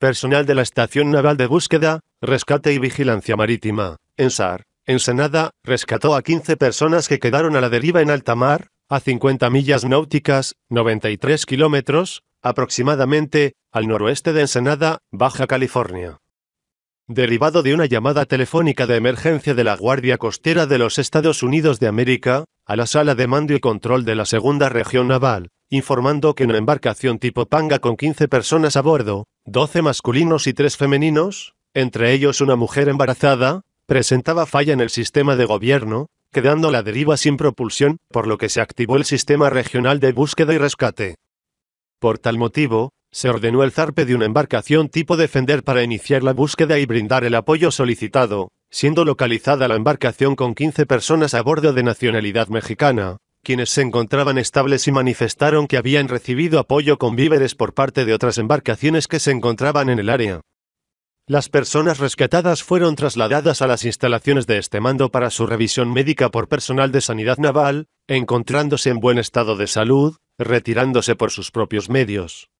personal de la Estación Naval de Búsqueda, Rescate y Vigilancia Marítima, ENSAR, Ensenada, rescató a 15 personas que quedaron a la deriva en alta mar, a 50 millas náuticas, 93 kilómetros, aproximadamente, al noroeste de Ensenada, Baja California. Derivado de una llamada telefónica de emergencia de la Guardia Costera de los Estados Unidos de América, a la Sala de Mando y Control de la Segunda Región Naval, informando que una embarcación tipo Panga con 15 personas a bordo, 12 masculinos y 3 femeninos, entre ellos una mujer embarazada, presentaba falla en el sistema de gobierno, quedando la deriva sin propulsión, por lo que se activó el sistema regional de búsqueda y rescate. Por tal motivo, se ordenó el zarpe de una embarcación tipo Defender para iniciar la búsqueda y brindar el apoyo solicitado, siendo localizada la embarcación con 15 personas a bordo de nacionalidad mexicana, quienes se encontraban estables y manifestaron que habían recibido apoyo con víveres por parte de otras embarcaciones que se encontraban en el área. Las personas rescatadas fueron trasladadas a las instalaciones de este mando para su revisión médica por personal de sanidad naval, encontrándose en buen estado de salud, retirándose por sus propios medios.